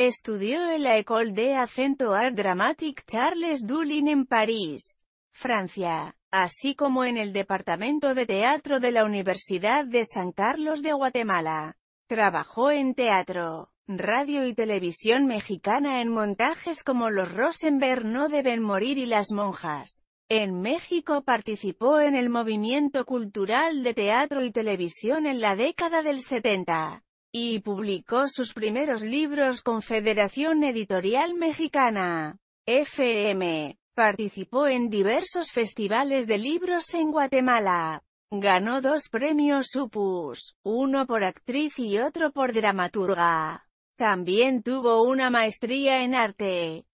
Estudió en la École de acento Art Dramatique Charles Dulin en París, Francia, así como en el Departamento de Teatro de la Universidad de San Carlos de Guatemala. Trabajó en teatro, radio y televisión mexicana en montajes como Los Rosenberg no deben morir y Las monjas. En México participó en el movimiento cultural de teatro y televisión en la década del 70 y publicó sus primeros libros con Federación Editorial Mexicana, FM. Participó en diversos festivales de libros en Guatemala. Ganó dos premios Supus, uno por actriz y otro por dramaturga. También tuvo una maestría en arte.